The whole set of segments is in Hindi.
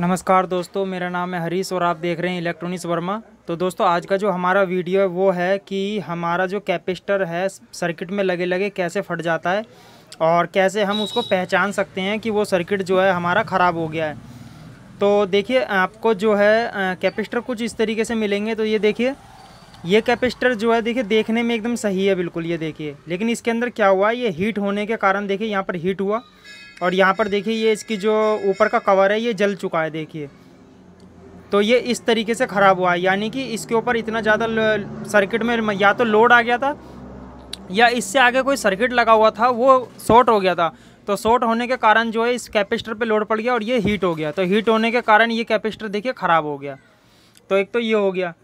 नमस्कार दोस्तों मेरा नाम है हरीश और आप देख रहे हैं इलेक्ट्रॉनिक्स वर्मा तो दोस्तों आज का जो हमारा वीडियो है वो है कि हमारा जो कैपेसिटर है सर्किट में लगे लगे कैसे फट जाता है और कैसे हम उसको पहचान सकते हैं कि वो सर्किट जो है हमारा ख़राब हो गया है तो देखिए आपको जो है कैपेसिटर कुछ इस तरीके से मिलेंगे तो ये देखिए ये कैपेसिटर जो है देखिए देखने में एकदम सही है बिल्कुल ये देखिए लेकिन इसके अंदर क्या हुआ ये हीट होने के कारण देखिए यहाँ पर हीट हुआ और यहाँ पर देखिए ये इसकी जो ऊपर का कवर है ये जल चुका है देखिए तो ये इस तरीके से ख़राब हुआ है यानी कि इसके ऊपर इतना ज़्यादा सर्किट में या तो लोड आ गया था या इससे आगे कोई सर्किट लगा हुआ था वो शॉर्ट हो गया था तो शॉर्ट होने के कारण जो है इस कैपेसिटर पे लोड पड़ गया और ये हीट हो गया तो हीट होने के कारण ये कैपेसिटर देखिए ख़राब हो गया तो एक तो ये हो गया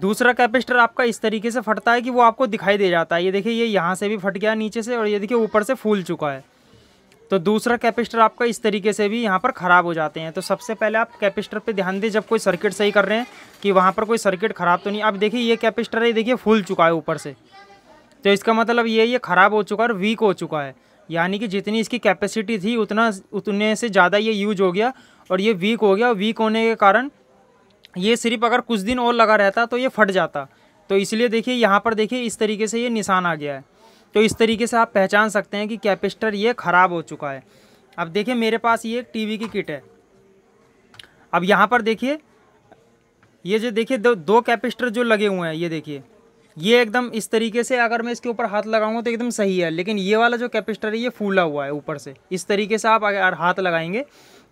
दूसरा कैपेसिटर आपका इस तरीके से फटता है कि वो आपको दिखाई दे जाता है ये देखिए ये यहाँ से भी फट गया नीचे से और ये देखिए ऊपर से फूल चुका है तो दूसरा कैपेसिटर आपका इस तरीके से भी यहाँ पर ख़राब हो जाते हैं तो सबसे पहले आप कैपेसिटर पे ध्यान दें जब कोई सर्किट सही कर रहे हैं कि वहाँ पर कोई सर्किट ख़राब तो नहीं अब देखिए ये कैपेसिटर है देखिए फूल चुका है ऊपर से तो इसका मतलब ये ये ख़राब हो चुका है और वीक हो चुका है यानी कि जितनी इसकी कैपेसिटी थी उतना उतने से ज़्यादा ये यूज हो गया और ये वीक हो गया वीक होने के कारण ये सिर्फ अगर कुछ दिन और लगा रहता तो ये फट जाता तो इसलिए देखिए यहाँ पर देखिए इस तरीके से ये निशान आ गया है तो इस तरीके से आप पहचान सकते हैं कि कैपेसिटर ये ख़राब हो चुका है अब देखिए मेरे पास ये टीवी की किट है अब यहाँ पर देखिए ये जो देखिए दो दो कैपेसिटर जो लगे हुए हैं ये देखिए ये एकदम इस तरीके से अगर मैं इसके ऊपर हाथ लगाऊंगा तो एकदम सही है लेकिन ये वाला जो कैपेसिटर है ये फूला हुआ है ऊपर से इस तरीके से आप अगर हाथ लगाएंगे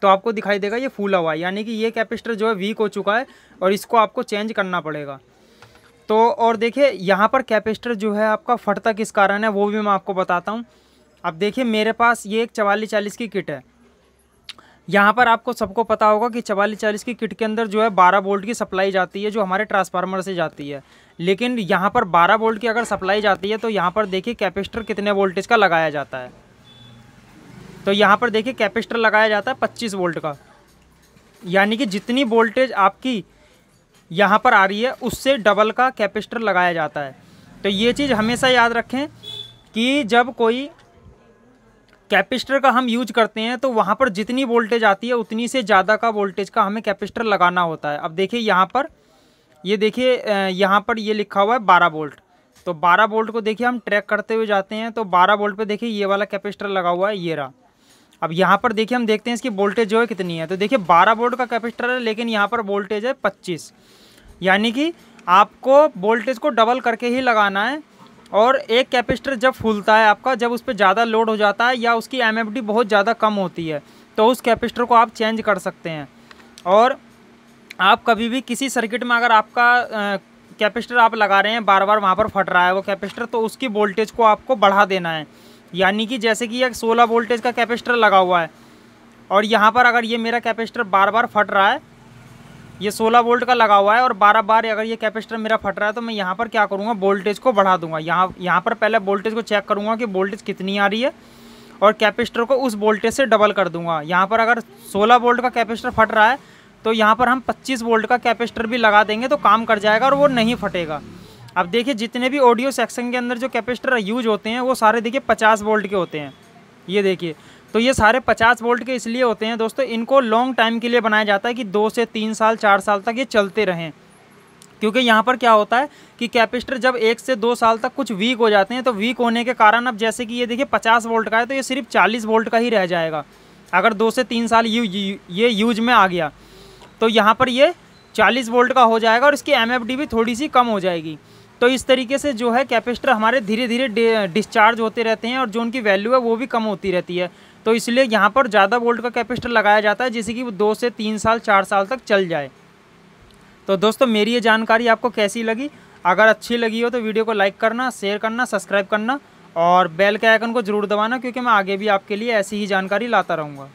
तो आपको दिखाई देगा ये फूला हुआ है यानी कि ये कैपेसिटर जो है वीक हो चुका है और इसको आपको चेंज करना पड़ेगा तो और देखिए यहाँ पर कैपेसिटर जो है आपका फटता किस कारण है वो भी मैं आपको बताता हूँ अब देखिए मेरे पास ये एक चवालीस चालीस की किट है यहाँ पर आपको सबको पता होगा कि चवालीस चालीस की किट के अंदर जो है बारह वोल्ट की सप्लाई जाती है जो हमारे ट्रांसफार्मर से जाती है लेकिन यहाँ पर बारह वोल्ट की अगर सप्लाई जाती है तो यहाँ पर देखिए कैपेस्टर कितने वोल्टेज का लगाया जाता है तो यहाँ पर देखिए कैपेस्टर लगाया जाता है पच्चीस वोल्ट का यानी कि जितनी वोल्टेज आपकी यहाँ पर आ रही है उससे डबल का कैपेसिटर लगाया जाता है तो ये चीज़ हमेशा याद रखें कि जब कोई कैपेसिटर का हम यूज करते हैं तो वहाँ पर जितनी वोल्टेज आती है उतनी से ज़्यादा का वोल्टेज का हमें कैपेसिटर लगाना होता है अब देखिए यहाँ पर ये देखिए यहाँ पर ये लिखा हुआ है बारह वोल्ट तो बारह वोल्ट को देखिए हम ट्रैक करते हुए जाते हैं तो बारह वोल्ट पर देखिए ये वाला कैपेसिटर लगा हुआ है ये रहा अब यहाँ पर देखिए हम देखते हैं इसकी वोल्टेज जो है कितनी है तो देखिए बारह वोल्ट का कैपेसिटर है लेकिन यहाँ पर वोल्टेज है पच्चीस यानी कि आपको वोल्टेज को डबल करके ही लगाना है और एक कैपेसिटर जब फूलता है आपका जब उस पर ज़्यादा लोड हो जाता है या उसकी एम बहुत ज़्यादा कम होती है तो उस कैपेसिटर को आप चेंज कर सकते हैं और आप कभी भी किसी सर्किट में अगर आपका कैपेसिटर आप लगा रहे हैं बार बार वहाँ पर फट रहा है वो कैपेसिटर तो उसकी वोल्टेज को आपको बढ़ा देना है यानी कि जैसे कि एक सोलह वोल्टेज का कैपेसिटर लगा हुआ है और यहाँ पर अगर ये मेरा कैपेसिटर बार बार फट रहा है ये 16 वोल्ट का लगा हुआ है और बारह बार अगर ये कैपेसिटर मेरा फट रहा है तो मैं यहाँ पर क्या करूँगा वोल्टेज को बढ़ा दूंगा यहाँ यहाँ पर पहले वोल्टेज को चेक करूँगा कि वोल्टेज कितनी आ रही है और कैपेसिटर को उस वोल्टेज से डबल कर दूंगा यहाँ पर अगर सोलह वोल्ट का कैपेसिटर फट रहा है तो यहाँ पर हम पच्चीस वोल्ट का कैपेसिटर भी लगा देंगे तो काम कर जाएगा और वो नहीं फटेगा अब देखिए जितने भी ऑडियो सेक्शन के अंदर जो कैपेसिटर यूज होते हैं वो सारे देखिए पचास वोल्ट के होते हैं ये देखिए तो ये सारे पचास वोल्ट के इसलिए होते हैं दोस्तों इनको लॉन्ग टाइम के लिए बनाया जाता है कि दो से तीन साल चार साल तक ये चलते रहें क्योंकि यहाँ पर क्या होता है कि कैपेसिटर जब एक से दो साल तक कुछ वीक हो जाते हैं तो वीक होने के कारण अब जैसे कि ये देखिए पचास वोल्ट का है तो ये सिर्फ चालीस वोल्ट का ही रह जाएगा अगर दो से तीन साल यू, यू ये यूज में आ गया तो यहाँ पर ये चालीस वोल्ट का हो जाएगा और इसकी एम भी थोड़ी सी कम हो जाएगी तो इस तरीके से जो है कैपेसिटर हमारे धीरे धीरे डिस्चार्ज होते रहते हैं और जो उनकी वैल्यू है वो भी कम होती रहती है तो इसलिए यहाँ पर ज़्यादा वोल्ट का कैपेसिटर लगाया जाता है जिससे कि वो दो से तीन साल चार साल तक चल जाए तो दोस्तों मेरी ये जानकारी आपको कैसी लगी अगर अच्छी लगी हो तो वीडियो को लाइक करना शेयर करना सब्सक्राइब करना और बेल के आइकन को ज़रूर दबाना क्योंकि मैं आगे भी आपके लिए ऐसी ही जानकारी लाता रहूँगा